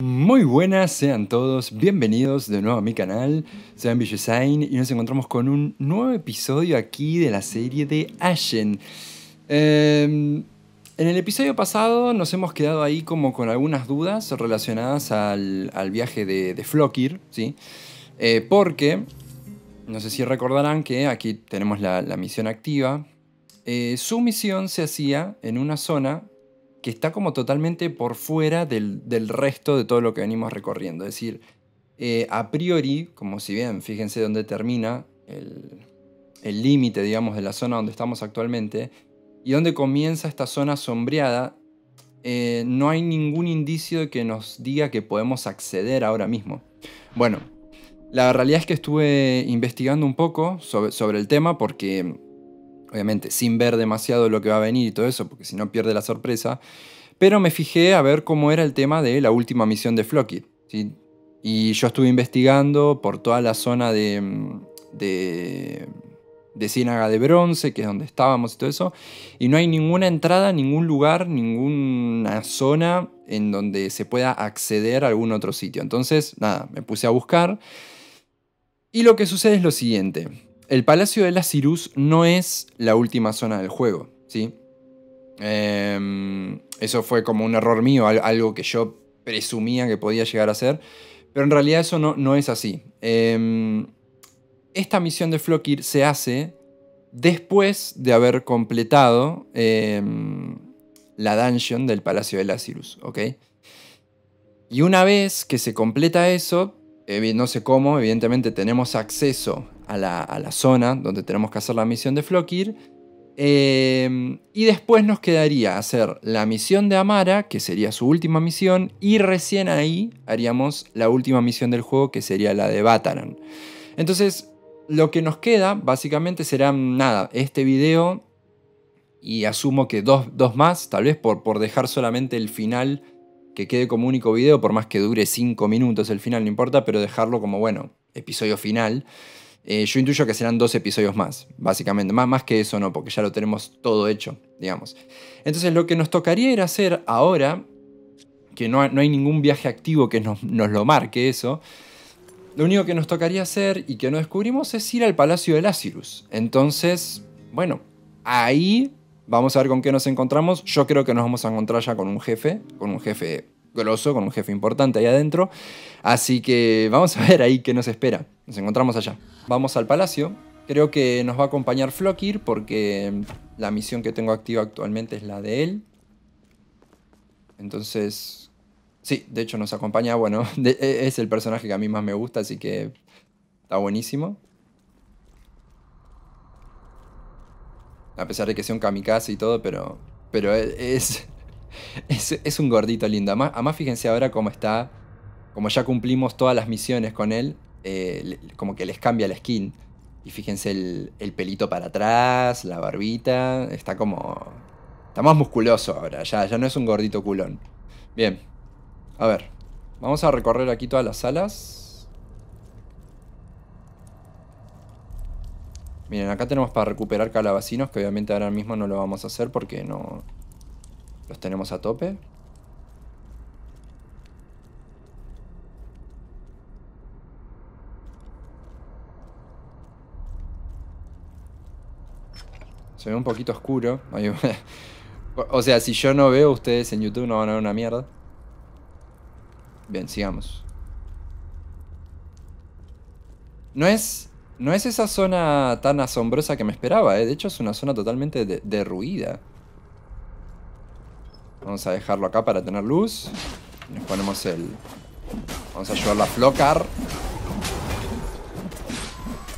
Muy buenas, sean todos bienvenidos de nuevo a mi canal, soy Ambiguousine y nos encontramos con un nuevo episodio aquí de la serie de Ashen. Em, en el episodio pasado nos hemos quedado ahí como con algunas dudas relacionadas al, viaje de, de, ¿sí? Eh, porque, no sé si recordarán que aquí tenemos la, misión activa, eh, su misión se hacía en una zona que está como totalmente por fuera del, resto de todo lo que venimos recorriendo. Es decir, eh, a priori, como si bien, fíjense dónde termina el límite, digamos, de la zona donde estamos actualmente, y dónde comienza esta zona sombreada, eh, no hay ningún indicio que nos diga que podemos acceder ahora mismo. Bueno, la realidad es que estuve investigando un poco sobre el tema porque obviamente sin ver demasiado lo que va a venir y todo eso, porque si no pierde la sorpresa, pero me fijé a ver cómo era el tema de la última misión de Flocky. Y yo estuve investigando por toda la zona de, mm, de, de Ciénaga de Bronce, que es donde estábamos y todo eso, y no hay ninguna entrada, ningún lugar, ninguna zona en donde se pueda acceder a algún otro sitio. Entonces, nada, me puse a buscar. Y lo que sucede es lo siguiente el Palacio de las no es la última zona del juego, ¿sí? Em, eso fue como un error mío, algo que yo presumía que podía llegar a ser, pero en realidad eso no, no es así. Em, esta misión de Flokir se hace después de haber completado em, la dungeon del Palacio de Lazarus, ¿ok? Y una vez que se completa eso, no sé cómo, evidentemente tenemos acceso a la, zona donde tenemos que hacer la misión de Flokir. Em, y después nos quedaría hacer la misión de Amara, que sería su última misión, y recién ahí haríamos la última misión del juego, que sería la de Bataran. Entonces, lo que nos queda básicamente será nada, este video y asumo que dos, más, tal vez por, por dejar solamente el final que quede como único video, por más que dure 5 minutos el final, no importa, pero dejarlo como, bueno, episodio final. Eh, yo intuyo que serán dos episodios más, básicamente. Más, más que eso no, porque ya lo tenemos todo hecho, digamos. Entonces lo que nos tocaría era hacer ahora, que no, hay ningún viaje activo que nos, lo marque eso, lo único que nos tocaría hacer y que no descubrimos es ir al Palacio de Lazarus. Entonces, bueno, ahí vamos a ver con qué nos encontramos. Yo creo que nos vamos a encontrar ya con un jefe, con un jefe grosso, con un jefe importante ahí adentro. Así que vamos a ver ahí qué nos espera. Nos encontramos allá. Vamos al palacio. Creo que nos va a acompañar Flokir porque la misión que tengo activa actualmente es la de él. Entonces, sí, de hecho nos acompaña, bueno, e, es el personaje que a mí más me gusta, así que está buenísimo. A pesar de que sea un kamikaze y todo, pero, pero e, es, es, un gordito lindo. Además, fíjense ahora cómo está. Como ya cumplimos todas las misiones con él, eh, como que les cambia la skin. Y fíjense el, pelito para atrás, la barbita. Está como. Está más musculoso ahora. Ya, ya no es un gordito culón. Bien. A ver. Vamos a recorrer aquí todas las salas. Miren, acá tenemos para recuperar calabacinos, que obviamente ahora mismo no lo vamos a hacer porque no, los tenemos a tope. Se ve un poquito oscuro. o sea, si yo no veo, ustedes en YouTube no van a ver una mierda. Bien, sigamos. No es, no es esa zona tan asombrosa que me esperaba, ¿eh? De hecho, es una zona totalmente derruida. Vamos a dejarlo acá para tener luz. Nos ponemos el... Vamos a ayudarlo a flocar.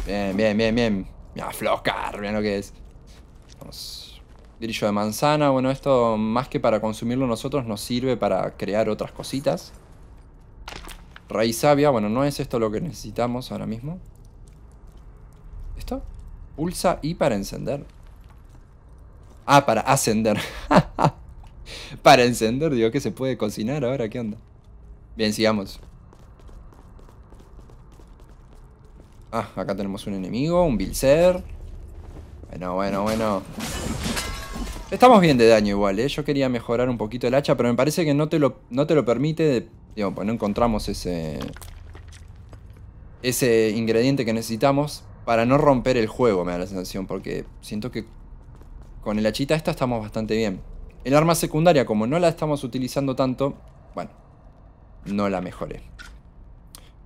Bien, bien, bien, bien. Mira, flocar, mira lo que es. Vamos. Grillo de manzana. Bueno, esto más que para consumirlo nosotros nos sirve para crear otras cositas. Raíz sabia, Bueno, no es esto lo que necesitamos ahora mismo. ¿Esto? Pulsa y para encender. Ah, para ascender. Para encender, digo que se puede cocinar ahora, ¿qué onda? Bien, sigamos. Ah, acá tenemos un enemigo, un Bilser. Bueno, bueno, bueno. Estamos bien de daño igual, ¿eh? Yo quería mejorar un poquito el hacha, pero me parece que no te lo, no te lo permite. Digo, pues no encontramos ese... Ese ingrediente que necesitamos para no romper el juego, me da la sensación. Porque siento que con el hachita esta estamos bastante bien. El arma secundaria, como no la estamos utilizando tanto, bueno, no la mejoré.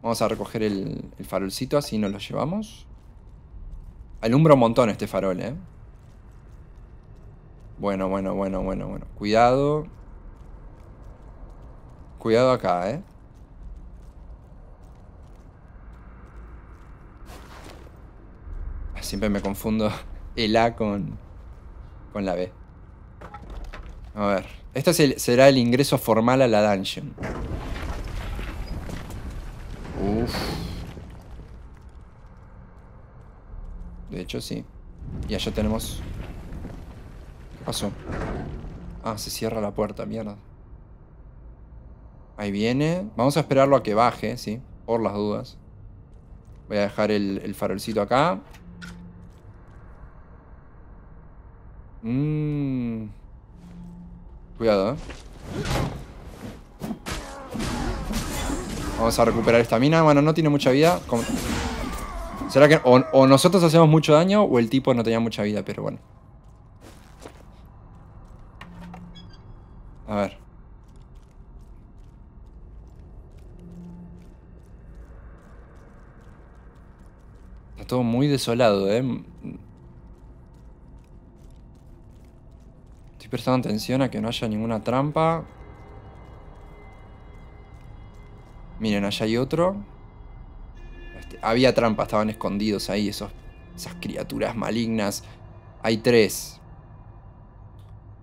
Vamos a recoger el, farolcito, así nos lo llevamos. Alumbra un montón este farol, ¿eh? Bueno, bueno, bueno, bueno, bueno. Cuidado. Cuidado acá, ¿eh? Ah, siempre me confundo el A con, con la B. A ver. Este será el ingreso formal a la dungeon. De hecho, sí. Y allá tenemos... ¿Qué pasó? Ah, se cierra la puerta, mierda. Ahí viene. Vamos a esperarlo a que baje, ¿sí? Por las dudas. Voy a dejar el, el farolcito acá. Mmm... Cuidado, eh. Vamos a recuperar esta mina. Bueno, no tiene mucha vida. Será que o, o, nosotros hacemos mucho daño o el tipo no tenía mucha vida, pero bueno. A ver. Está todo muy desolado, eh. prestando atención a que no haya ninguna trampa. Miren, allá hay otro. Este, había trampas, estaban escondidos ahí esas criaturas malignas. Hay tres.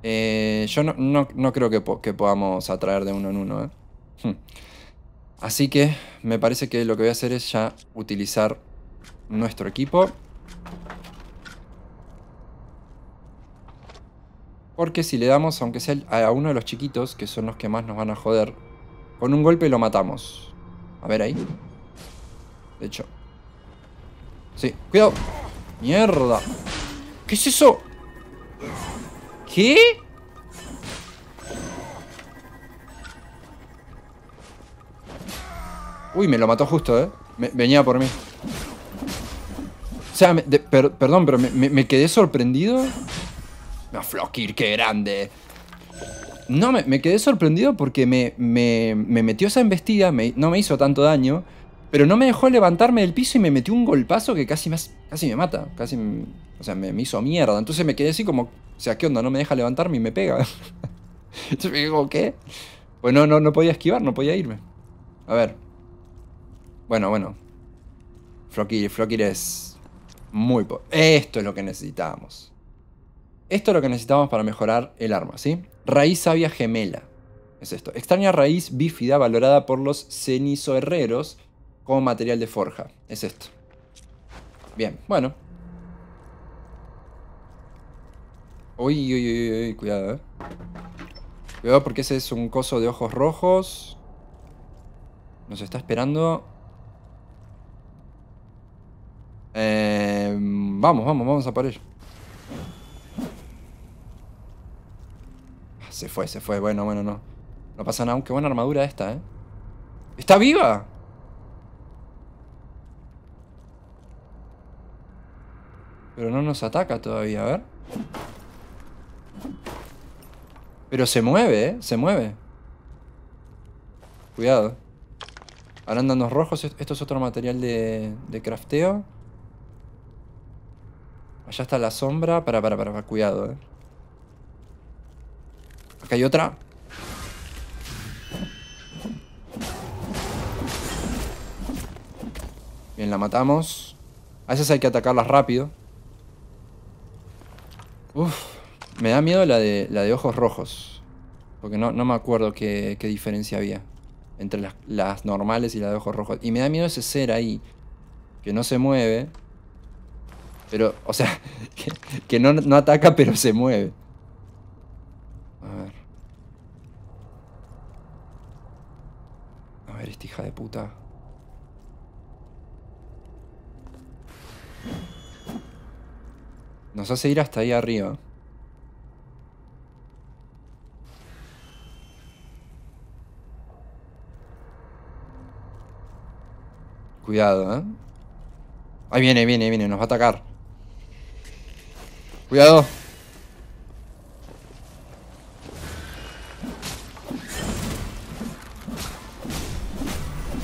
Eh, yo no, creo que, podamos atraer de uno en uno. ¿eh? Hmm. Así que me parece que lo que voy a hacer es ya utilizar nuestro equipo. Porque si le damos, aunque sea a uno de los chiquitos, que son los que más nos van a joder, con un golpe lo matamos. A ver ahí. De hecho. Sí, cuidado. Mierda. ¿Qué es eso? ¿Qué? Uy, me lo mató justo, ¿eh? venía por mí. O sea, perdón, pero me quedé sorprendido. Flokir, qué grande! No, me, quedé sorprendido porque me, metió esa embestida, no me hizo tanto daño, pero no me dejó levantarme del piso y me metió un golpazo que casi me, casi me mata, casi, o sea, me, hizo mierda. Entonces me quedé así como, o sea, ¿qué onda? No me deja levantarme y me pega. Entonces me digo, ¿qué? Pues no, no, podía esquivar, no podía irme. A ver. Bueno, bueno. Flokir, Flokir es muy... Po Esto es lo que necesitábamos. Esto es lo que necesitamos para mejorar el arma, ¿sí? Raíz sabia gemela. Es esto. Extraña raíz bífida valorada por los cenizoherreros como material de forja. Es esto. Bien, bueno. Uy, uy, uy, cuidado, eh. Cuidado porque ese es un coso de ojos rojos. Nos está esperando. Eh, vamos, vamos, vamos a por ello. se fue, se fue. Bueno, bueno, no. No pasa nada. Qué buena armadura esta, ¿eh? ¡Está viva! Pero no nos ataca todavía, a ver. Pero se mueve, ¿eh? Se mueve. Cuidado. los rojos. Esto es otro material de, de crafteo. Allá está la sombra. Para, para, para, para. Cuidado, eh. Aquí hay otra. Bien, la matamos. A veces hay que atacarlas rápido. Uf, me da miedo la de, la de ojos rojos. Porque no, no me acuerdo qué, diferencia había entre las, normales y la de ojos rojos. Y me da miedo ese ser ahí, que no se mueve. Pero, o sea, que, no ataca pero se mueve. ver de puta. Nos hace ir hasta ahí arriba. Cuidado, ¿eh? Ahí viene, viene, viene. Nos va a atacar. Cuidado.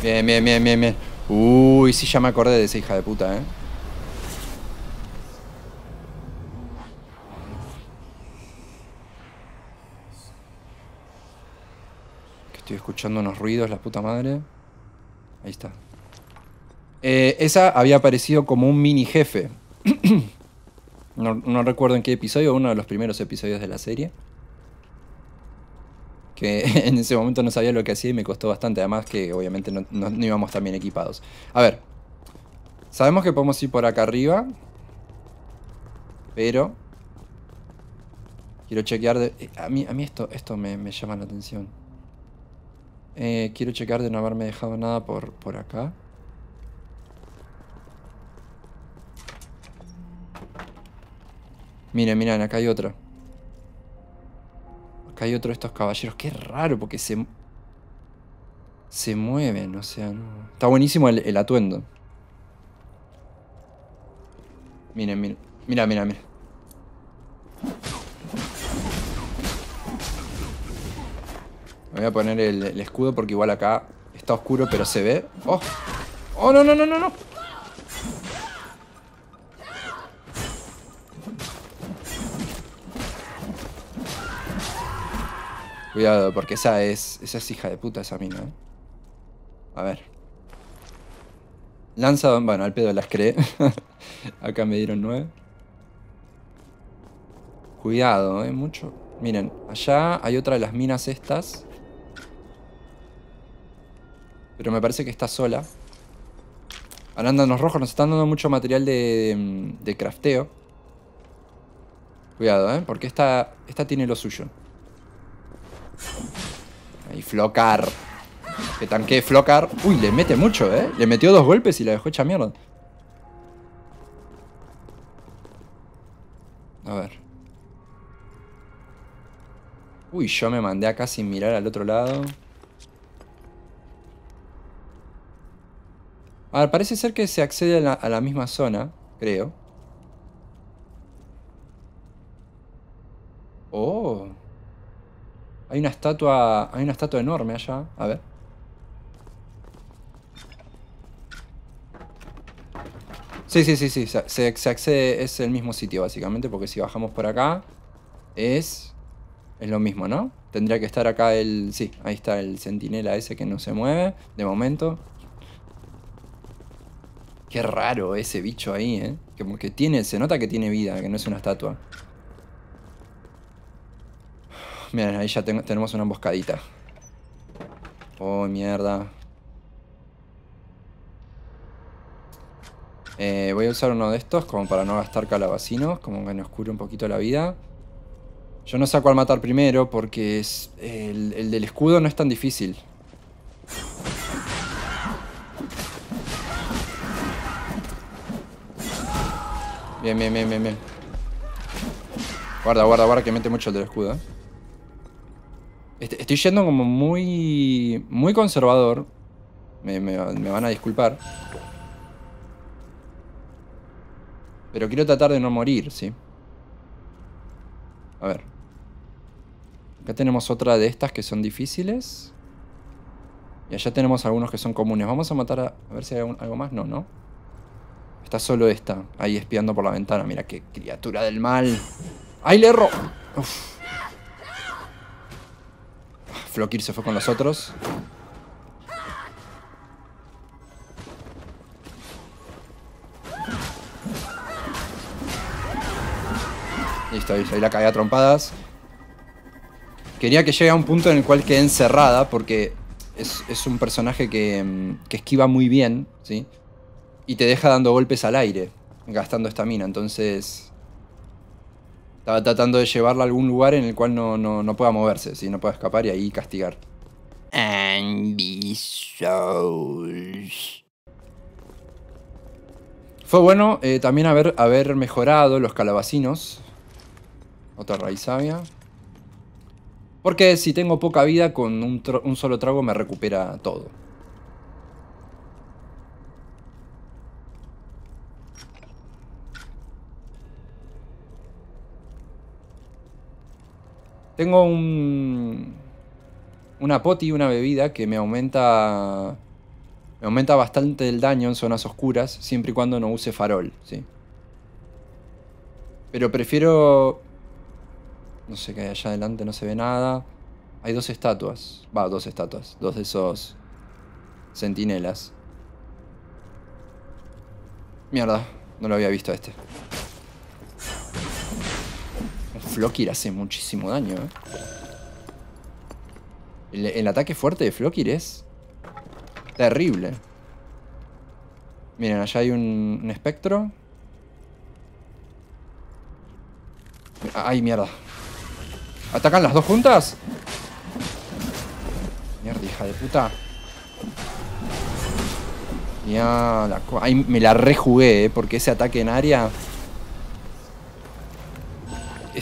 Bien, bien, bien, bien, bien. Uy, sí ya me acordé de esa hija de puta, ¿eh? Que estoy escuchando unos ruidos, la puta madre. Ahí está. Eh, esa había aparecido como un mini jefe. no recuerdo en qué episodio, uno de los primeros episodios de la serie que en ese momento no sabía lo que hacía y me costó bastante, además que obviamente no, íbamos tan bien equipados. A ver, sabemos que podemos ir por acá arriba, pero quiero chequear de... Eh, a mí, a mí esto, esto me, llama la atención. Eh, quiero chequear de no haberme dejado nada por, por acá. Miren, miren, acá hay otra hay otro de estos caballeros. Qué raro, porque se... Se mueven, o sea, no... Está buenísimo el, atuendo. Miren, miren. Mira, mira, mira. Me voy a poner el, el escudo porque igual acá está oscuro, pero se ve. ¡Oh! ¡Oh, no, no, no, no! no! Cuidado, porque esa es, esa es hija de puta esa mina. ¿eh? A ver. Lanza, bueno, al pedo las cree. Acá me dieron nueve. Cuidado, ¿eh? Mucho. Miren, allá hay otra de las minas estas. Pero me parece que está sola. los rojos nos están dando mucho material de, de, de crafteo. Cuidado, ¿eh? Porque esta, esta tiene lo suyo. Ahí, Flocar. Que tanque Flocar. Uy, le mete mucho, ¿eh? Le metió dos golpes y la dejó hecha mierda. A ver. Uy, yo me mandé acá sin mirar al otro lado. A ver, parece ser que se accede a la, a la misma zona, creo. Oh. Hay una estatua. Hay una estatua enorme allá. A ver. Sí, sí, sí, sí. Se, accede. Es el mismo sitio, básicamente. Porque si bajamos por acá. Es. Es lo mismo, ¿no? Tendría que estar acá el. Sí, ahí está el centinela ese que no se mueve. De momento. Qué raro ese bicho ahí, ¿eh? que tiene. Se nota que tiene vida, que no es una estatua. Miren, ahí ya tenemos una emboscadita. Oh, mierda. Eh, voy a usar uno de estos como para no gastar calabacinos, como que nos un poquito la vida. Yo no sé a cuál matar primero porque es el, del escudo no es tan difícil. Bien, bien, bien, bien, bien. Guarda, guarda, guarda que mete mucho el del escudo, eh. Este, estoy yendo como muy, muy conservador. Me, van a disculpar. Pero quiero tratar de no morir, ¿sí? A ver. Acá tenemos otra de estas que son difíciles. Y allá tenemos algunos que son comunes. Vamos a matar a... A ver si hay algo más. No, ¿no? Está solo esta. Ahí espiando por la ventana. Mira qué criatura del mal. Ay, le erro! Uf. Flokir se fue con los otros. Listo, ahí, la caída a trompadas. Quería que llegue a un punto en el cual quede encerrada, porque es, un personaje que, mm, que, esquiva muy bien, ¿sí? Y te deja dando golpes al aire, gastando estamina. Entonces, estaba tratando de llevarla a algún lugar en el cual no, pueda moverse, si no pueda escapar y ahí castigar. Fue bueno eh, también haber, haber mejorado los calabacinos. Otra raíz sabia. Porque si tengo poca vida, con un solo trago me recupera todo. Tengo un... Una poti, una bebida que me aumenta... Me aumenta bastante el daño en zonas oscuras, siempre y cuando no use farol, ¿sí? Pero prefiero... No sé qué hay allá adelante, no se ve nada. Hay dos estatuas. Va, dos estatuas. Dos de esos... Centinelas. Mierda, no lo había visto este. Flokir hace muchísimo daño, ¿eh? el, ataque fuerte de Flokir es... Terrible. Miren, allá hay un, espectro. ¡Ay, mierda! ¿Atacan las dos juntas? Mierda, hija de puta. Ya, la... Ay, me la rejugué, ¿eh? porque ese ataque en área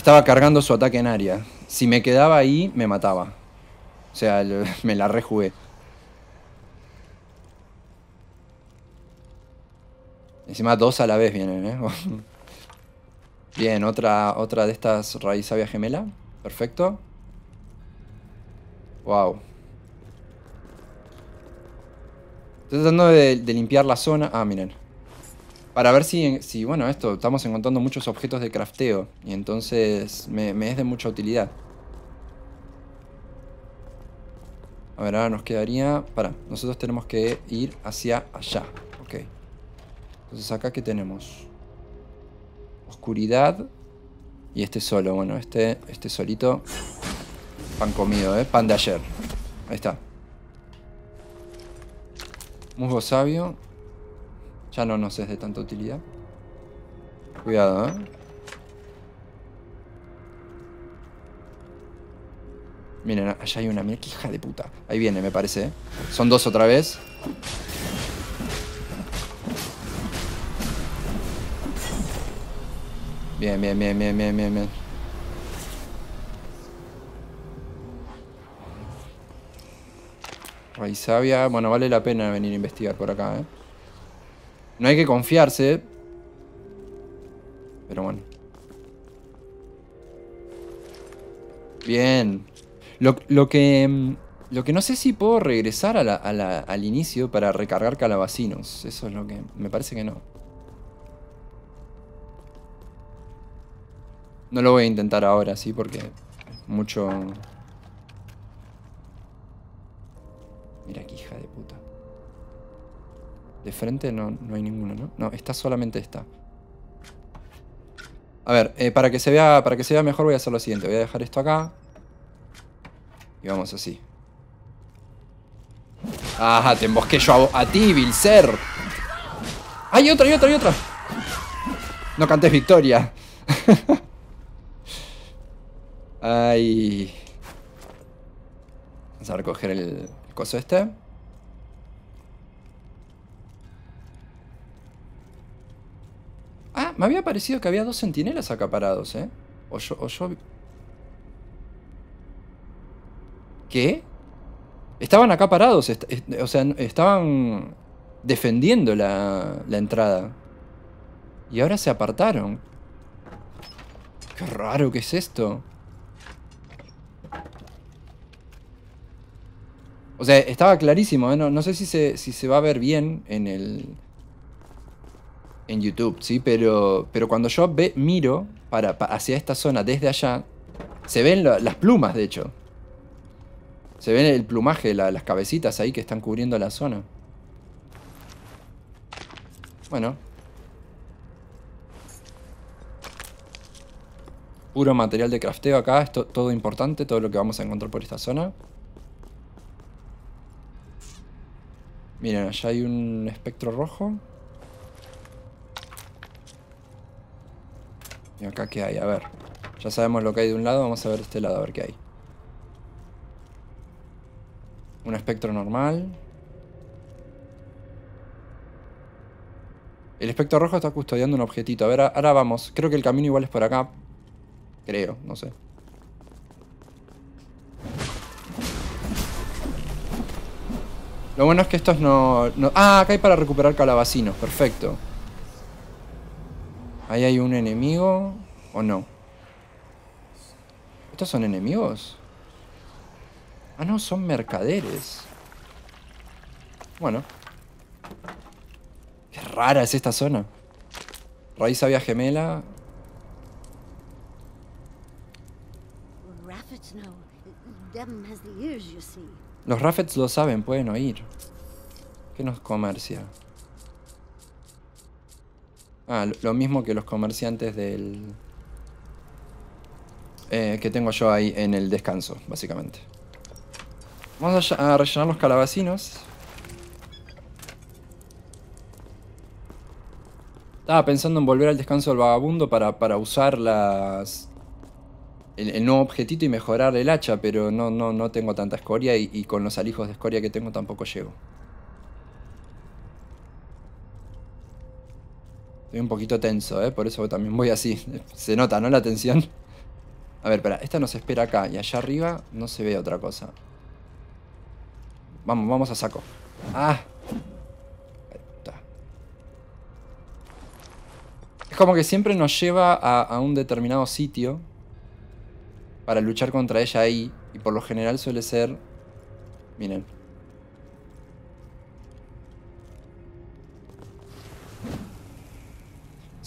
estaba cargando su ataque en área. Si me quedaba ahí, me mataba. O sea, me la rejugué. Encima dos a la vez vienen, ¿eh? Bien, otra, otra de estas raíz sabia gemela. Perfecto. Wow. Estoy tratando de, de limpiar la zona. Ah, miren para ver si, si, bueno, esto, estamos encontrando muchos objetos de crafteo y entonces me, es de mucha utilidad. A ver, ahora nos quedaría... Para, nosotros tenemos que ir hacia allá. Ok. Entonces acá que tenemos oscuridad y este solo. Bueno, este, este solito, pan comido, ¿eh? Pan de ayer. Ahí está. Musgo sabio. Ya no nos es de tanta utilidad. Cuidado, ¿eh? Miren, allá hay una. Mira qué hija de puta. Ahí viene, me parece. ¿eh? Son dos otra vez. Bien, bien, bien, bien, bien, bien, bien. sabia Bueno, vale la pena venir a investigar por acá, ¿eh? No hay que confiarse. Pero bueno. Bien. Lo, que... Mm, lo que no sé si puedo regresar al inicio para recargar calabacinos. Eso es lo que... Me parece que no. No lo voy a intentar ahora, sí, porque... Mucho... Mira que hija de puta. De frente no, hay ninguna ¿no? No, está solamente esta. A ver, eh, para, que se vea, para que se vea mejor voy a hacer lo siguiente. Voy a dejar esto acá. Y vamos así. Ajá, te embosqué yo a, ti, Vilser. ¡Hay otra, hay otra, hay otra! No cantes victoria. Ay. Vamos a recoger el coso este. Ah, me había parecido que había dos sentinelas acaparados, ¿eh? O yo... ¿Qué? Estaban acaparados, parados, o sea, estaban defendiendo la, entrada. Y ahora se apartaron. Qué raro que es esto. O sea, estaba clarísimo, ¿eh? no, sé si si se va a ver bien en el, en YouTube, ¿sí? Pero, pero cuando yo ve, miro para, hacia esta zona desde allá, se ven las plumas, de hecho. Se ven el plumaje, las cabecitas ahí que están cubriendo la zona. Bueno. Puro material de crafteo acá, es todo importante, todo lo que vamos a encontrar por esta zona. Miren, allá hay un espectro rojo. ¿Y acá qué hay? A ver. Ya sabemos lo que hay de un lado, vamos a ver este lado, a ver qué hay. Un espectro normal. El espectro rojo está custodiando un objetito. A ver, ahora vamos. Creo que el camino igual es por acá. Creo, no sé. Lo bueno es que estos no... no... Ah, acá hay para recuperar calabacinos, perfecto. ¿Ahí hay un enemigo o no? ¿Estos son enemigos? Ah, no, son mercaderes. Bueno. Qué rara es esta zona. Raíz había gemela. Los Raffets lo saben, pueden oír. ¿Qué nos comercia? Ah, lo mismo que los comerciantes del... Eh, que tengo yo ahí en el descanso, básicamente. Vamos a, rellenar los calabacinos. Estaba pensando en volver al descanso del vagabundo para, usar las... El, nuevo objetito y mejorar el hacha, pero no, no, no tengo tanta escoria y, y con los alijos de escoria que tengo tampoco llego. Estoy un poquito tenso, ¿eh? Por eso también voy así. Se nota, ¿no? La tensión. A ver, espera. Esta nos espera acá. Y allá arriba no se ve otra cosa. Vamos, vamos a saco. ¡Ah! Ahí está. Es como que siempre nos lleva a, a un determinado sitio para luchar contra ella ahí. Y por lo general suele ser... Miren,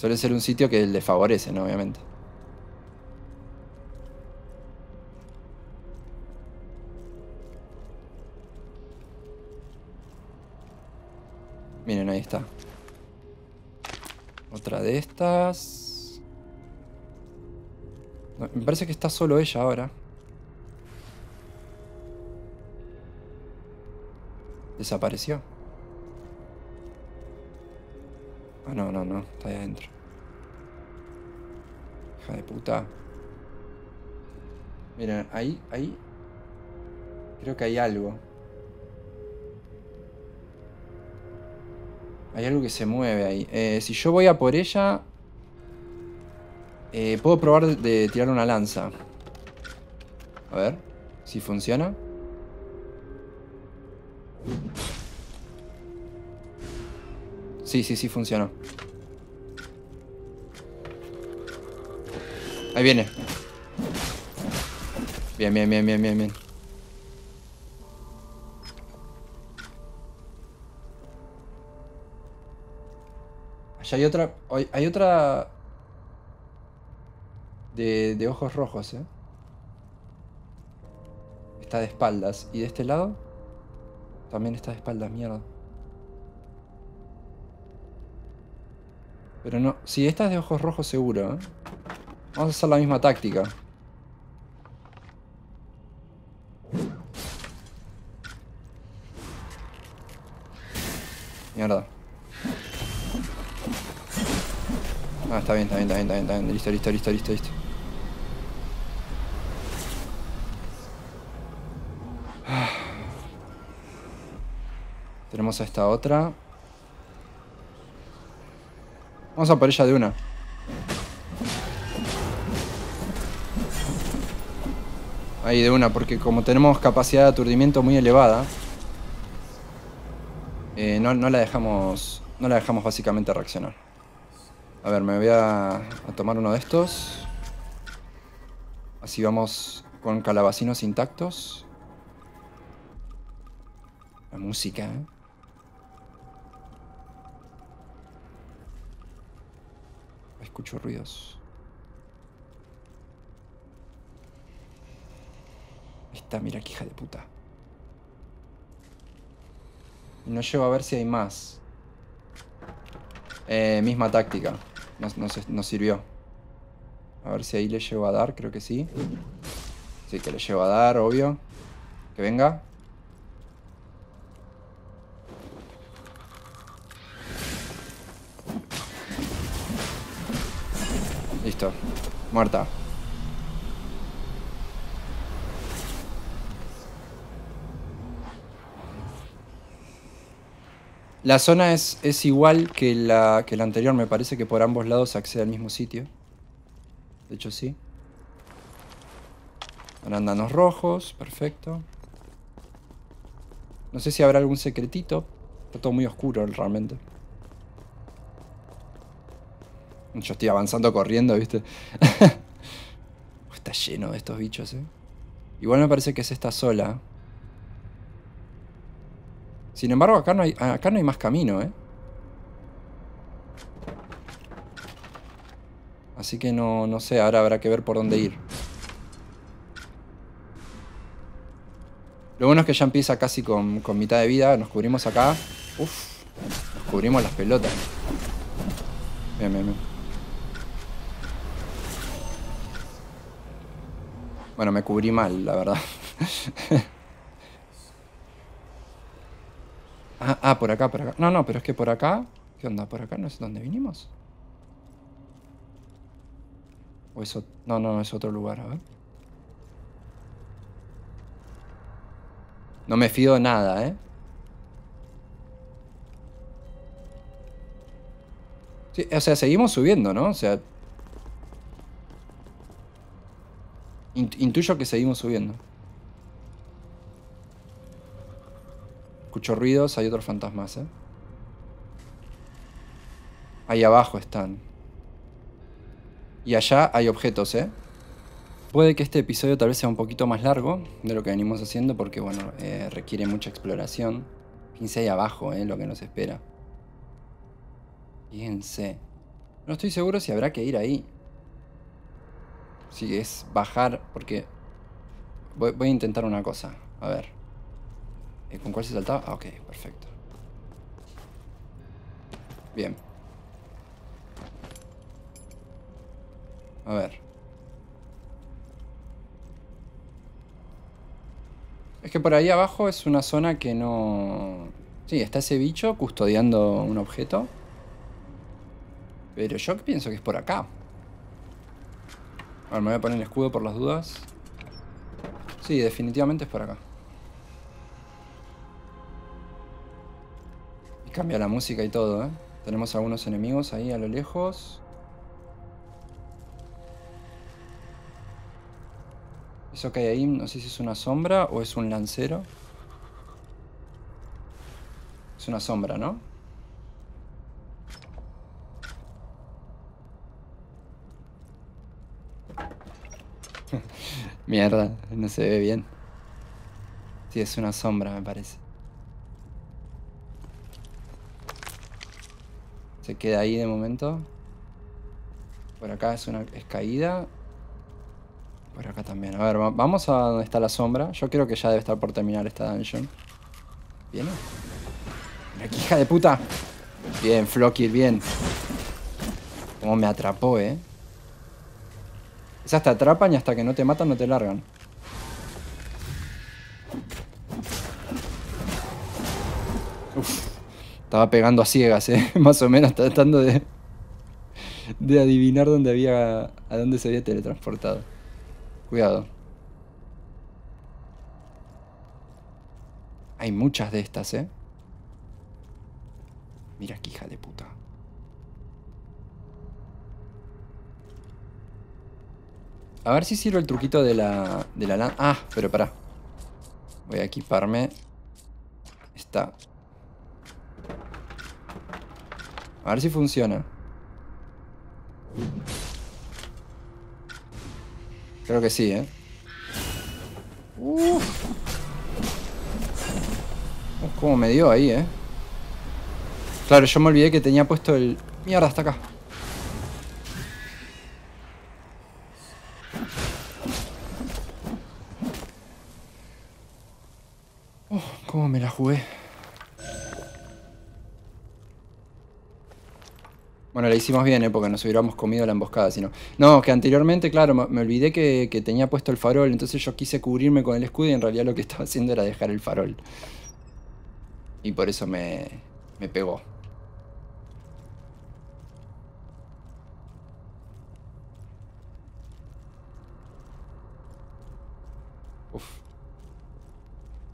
Suele ser un sitio que le favorece, ¿no? Obviamente. Miren, ahí está. Otra de estas. me parece que está solo ella ahora. Desapareció. Ah, no, no, no. Está ahí adentro. Hija de puta. Miren, ahí, ahí. Creo que hay algo. Hay algo que se mueve ahí. Eh, si yo voy a por ella... Eh, puedo probar de tirar una lanza. A ver si funciona. Sí, sí, sí funcionó. Ahí viene. Bien, bien, bien, bien, bien, bien. Allá hay otra... Hay otra... De, de ojos rojos, ¿eh? Está de espaldas. ¿Y de este lado? También está de espaldas, mierda. Pero no... si esta es de ojos rojos seguro, ¿eh? Vamos a hacer la misma táctica. Mierda. Ah, está bien, está bien, está bien, está bien, está bien. Listo, listo, listo, listo, listo. Ah. Tenemos a esta otra. Vamos a por ella de una. Ahí, de una, porque como tenemos capacidad de aturdimiento muy elevada, eh, no, la dejamos, no la dejamos básicamente reaccionar. A ver, me voy a, a tomar uno de estos. Así vamos con calabacinos intactos. La música, ¿eh? escucho ruidos. está, mira que hija de puta. Y No llevo a ver si hay más. Eh, misma táctica. Nos, sirvió. A ver si ahí le llevo a dar, creo que sí. Sí, que le llevo a dar, obvio. Que venga. Listo. Muerta. La zona es, es igual que la, que la anterior. Me parece que por ambos lados se accede al mismo sitio. De hecho, sí. Arándanos rojos. Perfecto. No sé si habrá algún secretito. Está todo muy oscuro realmente. Yo estoy avanzando corriendo, ¿viste? Está lleno de estos bichos, ¿eh? Igual me parece que es esta sola. Sin embargo, acá no hay, acá no hay más camino, ¿eh? Así que no, sé, ahora habrá que ver por dónde ir. Lo bueno es que ya empieza casi con, con mitad de vida. Nos cubrimos acá. Uf, nos cubrimos las pelotas. Bien, bien, bien. Bueno, me cubrí mal, la verdad. Ah, ah, por acá, por acá. No, no, pero es que por acá... ¿Qué onda? ¿Por acá no es donde vinimos? O eso... No, No, no, es otro lugar, a ver. No me fío nada, ¿eh? Sí, o sea, seguimos subiendo, ¿no? O sea, Intuyo que seguimos subiendo. Escucho ruidos, hay otros fantasmas, ¿eh? Ahí abajo están. Y allá hay objetos, ¿eh? Puede que este episodio tal vez sea un poquito más largo de lo que venimos haciendo porque, bueno, eh, requiere mucha exploración. Fíjense ahí abajo, ¿eh? Lo que nos espera. Fíjense. No estoy seguro si habrá que ir ahí. Sí, es bajar porque... Voy, a intentar una cosa. A ver. Eh, ¿Con cuál se saltaba? Ah, ok, perfecto. Bien. A ver. Es que por ahí abajo es una zona que no... Sí, está ese bicho custodiando un objeto. Pero yo pienso que es por acá. A me voy a poner el escudo por las dudas. Sí, definitivamente es por acá. Y cambia la música y todo, ¿eh? Tenemos algunos enemigos ahí a lo lejos. Eso que hay ahí, no sé si es una sombra o es un lancero. Es una sombra, ¿no? Mierda, no se ve bien. Sí, es una sombra, me parece. Se queda ahí de momento. Por acá es una es caída. Por acá también. A ver, vamos a donde está la sombra. Yo creo que ya debe estar por terminar esta dungeon. ¿Viene? ¡Mira hija de puta! Bien, Floki, bien. Como me atrapó, eh sea, te atrapan y hasta que no te matan no te largan. estaba pegando a ciegas, ¿eh? Más o menos tratando de, de adivinar dónde había, a dónde se había teletransportado. Cuidado. Hay muchas de estas, ¿eh? Mira qué hija de puta. A ver si sirve el truquito de la, de la Ah, pero pará. Voy a equiparme. Está. A ver si funciona. Creo que sí, ¿eh? Uf. Como me dio ahí, ¿eh? Claro, yo me olvidé que tenía puesto el... Mierda, hasta acá. No la hicimos bien, ¿eh? porque nos hubiéramos comido la emboscada, sino. No, que anteriormente, claro, me, olvidé que, tenía puesto el farol, entonces yo quise cubrirme con el escudo y en realidad lo que estaba haciendo era dejar el farol. Y por eso me, me pegó. Uf.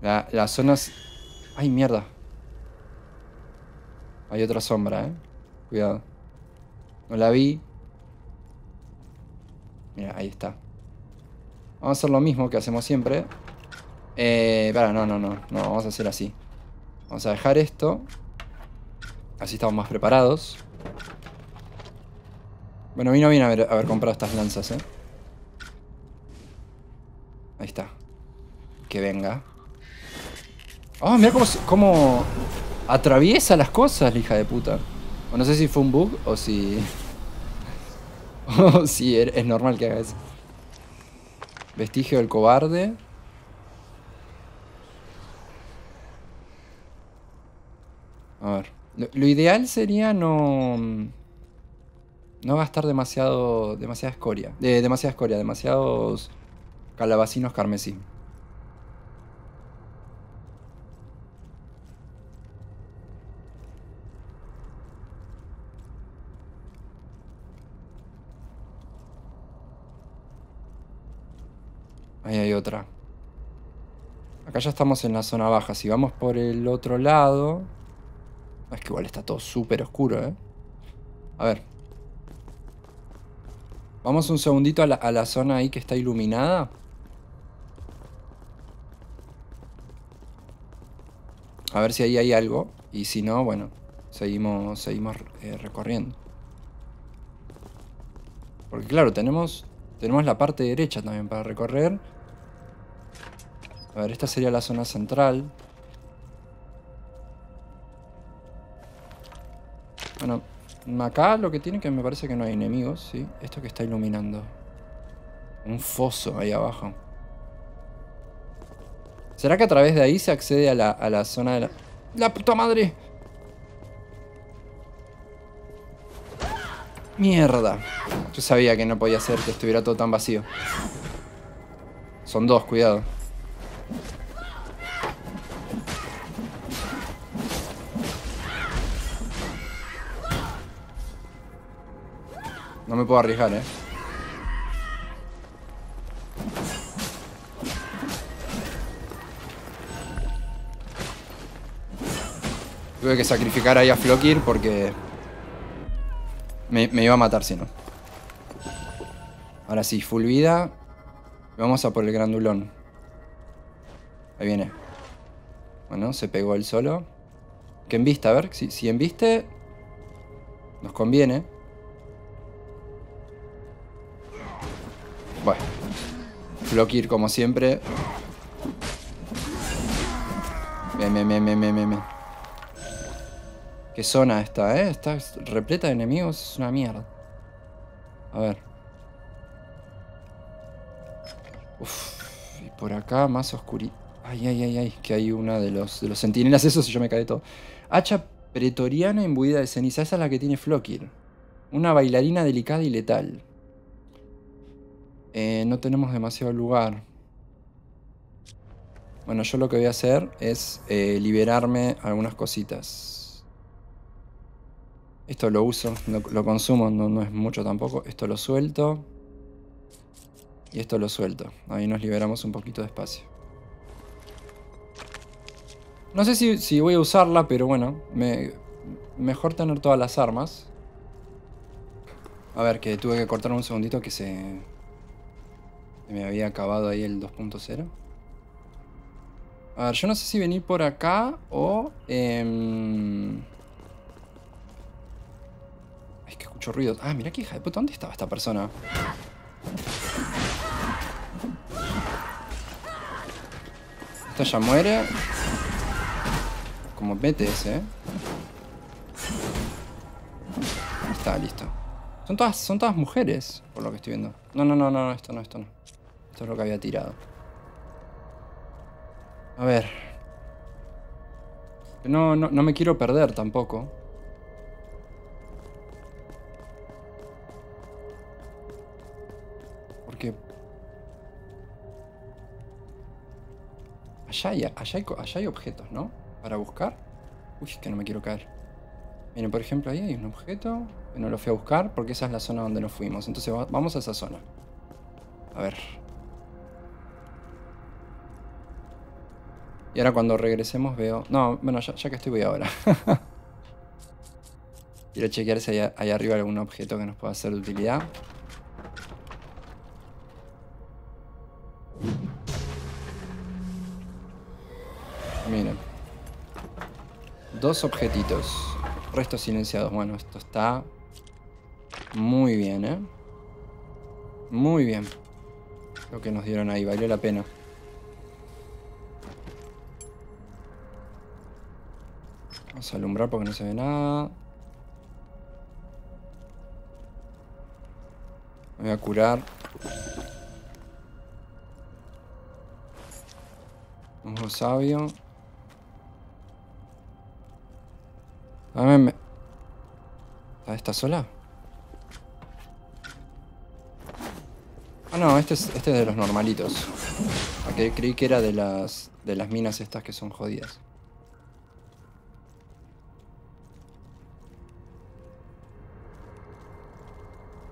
La, las zonas... ¡Ay, mierda! Hay otra sombra, ¿eh? Cuidado. No la vi. Mira, ahí está. Vamos a hacer lo mismo que hacemos siempre. Eh, para, no, no, no, no, vamos a hacer así. Vamos a dejar esto. Así estamos más preparados. Bueno, vino bien haber, haber comprado estas lanzas, ¿eh? Ahí está. Que venga. ¡Oh, mira cómo, cómo atraviesa las cosas, la hija de puta! O no sé si fue un bug o si... o si er, es normal que haga eso. Vestigio del cobarde. A ver. Lo, ideal sería no... No gastar demasiado... Demasiada escoria. Eh, demasiada escoria, demasiados calabacinos carmesí. Ahí hay otra. Acá ya estamos en la zona baja. Si vamos por el otro lado... Es que igual está todo súper oscuro, ¿eh? A ver. Vamos un segundito a la, zona ahí que está iluminada. A ver si ahí hay algo. Y si no, bueno, seguimos, seguimos eh, recorriendo. Porque claro, tenemos, tenemos la parte derecha también para recorrer. A ver, esta sería la zona central. Bueno, acá lo que tiene que me parece que no hay enemigos, ¿sí? Esto que está iluminando. Un foso ahí abajo. ¿Será que a través de ahí se accede a la, a la zona de la... ¡La puta madre! Mierda. Yo sabía que no podía ser que estuviera todo tan vacío. Son dos, cuidado. No me puedo arriesgar, eh. Tuve que sacrificar ahí a Flokir porque... Me, iba a matar si no. Ahora sí, full vida. Vamos a por el grandulón. Ahí viene. Bueno, se pegó el solo. Que vista, a ver, si, si viste Nos conviene. Flokir como siempre. me, me, me, me, me. Qué zona esta, ¿eh? Está repleta de enemigos, es una mierda. A ver. Uf, y por acá más oscuridad. Ay, ay, ay, ay, que hay una de los, de los centinelas esos y yo me caí todo. Hacha pretoriana imbuida de ceniza, esa es la que tiene Flokir. Una bailarina delicada y letal. Eh, no tenemos demasiado lugar. Bueno, yo lo que voy a hacer es eh, liberarme algunas cositas. Esto lo uso, lo, consumo, no, es mucho tampoco. Esto lo suelto. Y esto lo suelto. Ahí nos liberamos un poquito de espacio. No sé si, voy a usarla, pero bueno, mejor tener todas las armas. A ver, que tuve que cortar un segundito que se, me había acabado ahí el 2.0. A ver, yo no sé si venir por acá o... Em, es que escucho ruido. Ah, mira qué hija de puta. ¿Dónde estaba esta persona? Esta ya muere. Como BTS, ¿eh? está, listo. Son todas, son todas mujeres, por lo que estoy viendo. No, no, no, no, esto no, esto no. Esto es lo que había tirado. A ver. No, no, no me quiero perder tampoco. Porque... Allá hay, allá hay, allá hay objetos, ¿no? Para buscar. Uy, que no me quiero caer. Miren, por ejemplo, ahí hay un objeto que no lo fui a buscar porque esa es la zona donde nos fuimos. Entonces vamos a esa zona. A ver. Y ahora cuando regresemos veo... No, bueno, ya, que estoy voy ahora. Quiero chequear si hay, arriba algún objeto que nos pueda ser de utilidad. Miren. Dos objetitos. Restos silenciados. Bueno, esto está muy bien, ¿eh? Muy bien. Lo que nos dieron ahí, valió la pena. a alumbrar porque no se ve nada. voy a curar. Un sabio. Dame. Me... ¿Ah, ¿Está sola? Ah, no, este es, este de los normalitos. creí que era de las, de las minas estas que son jodidas.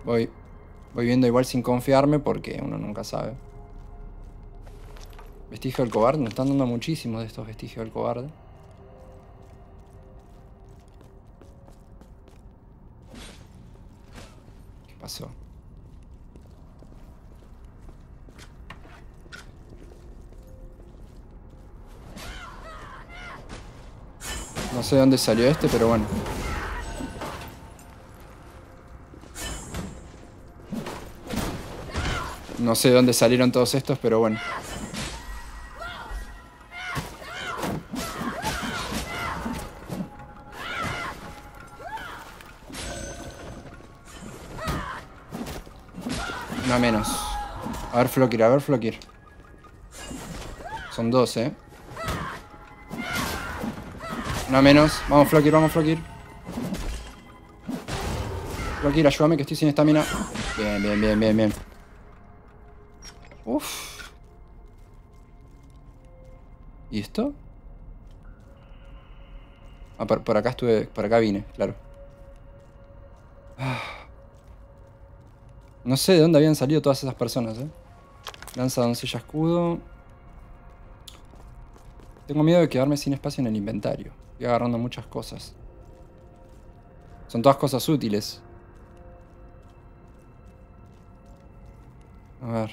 Voy, voy viendo igual sin confiarme porque uno nunca sabe. Vestigio del cobarde, Me están dando muchísimos de estos vestigios del cobarde. ¿Qué pasó? No sé dónde salió este, pero bueno. No sé dónde salieron todos estos, pero bueno. No menos. A ver Flokir, a ver Flokir. Son dos, eh. No menos. Vamos Flokir, vamos Flokir. Flokir, ayúdame que estoy sin estamina. Bien, bien, bien, bien, bien. por acá estuve. Por acá vine, claro. Ah. No sé de dónde habían salido todas esas personas, eh. Lanza doncella escudo. Tengo miedo de quedarme sin espacio en el inventario. Estoy agarrando muchas cosas. Son todas cosas útiles. A ver.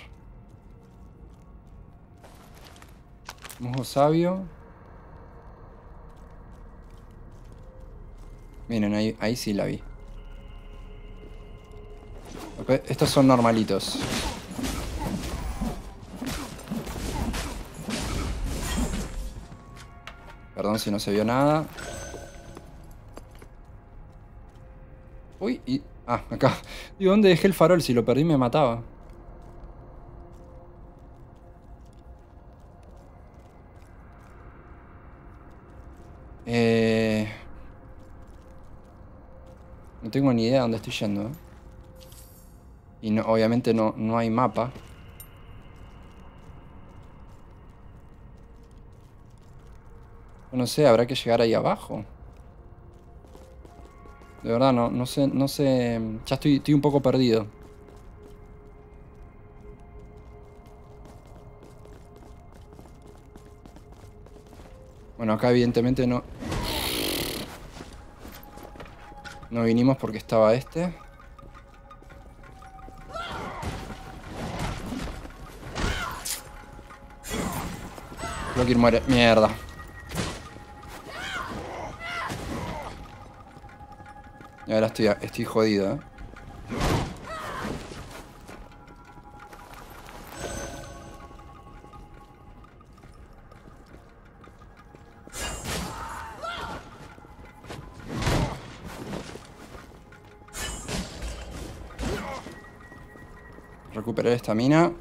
Mojo sabio. Miren, ahí, sí la vi. estos son normalitos. Perdón si no se vio nada. Uy, y... Ah, acá. ¿Y dónde dejé el farol? Si lo perdí me mataba. tengo ni idea de dónde estoy yendo. ¿eh? Y obviamente no, no hay mapa. No sé, habrá que llegar ahí abajo. De verdad, no, no sé, no sé... Ya estoy un poco perdido. Bueno, acá evidentemente no, No vinimos porque estaba este. quiero muere. Mierda. Y ahora estoy, estoy jodido, ¿eh? recuperar esta mina.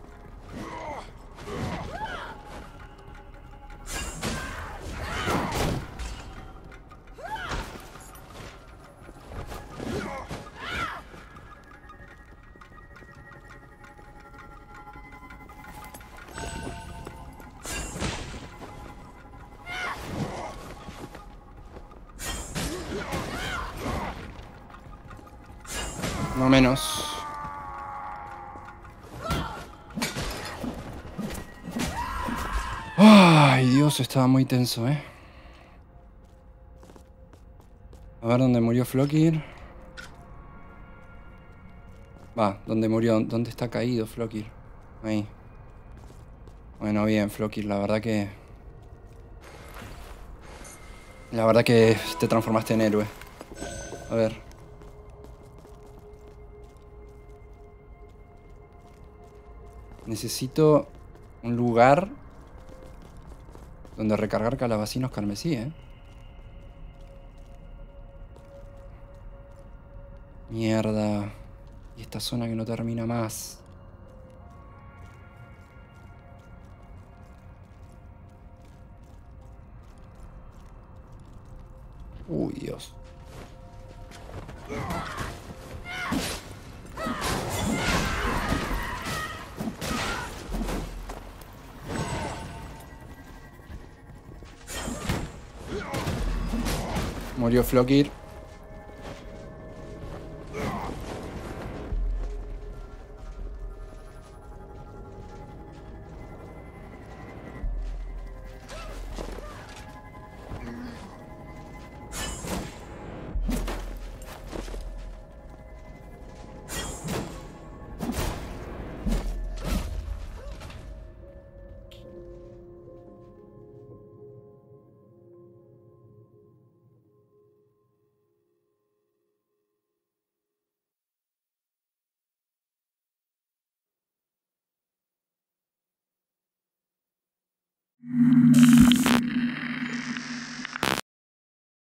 estaba muy tenso, ¿eh? A ver dónde murió Flokir. Va, dónde murió, dónde está caído Flokir. Ahí. Bueno, bien, Flokir, la verdad que... La verdad que te transformaste en héroe. A ver. Necesito un lugar donde recargar calabacinos carmesí, ¿eh? Mierda. Y esta zona que no termina más. murió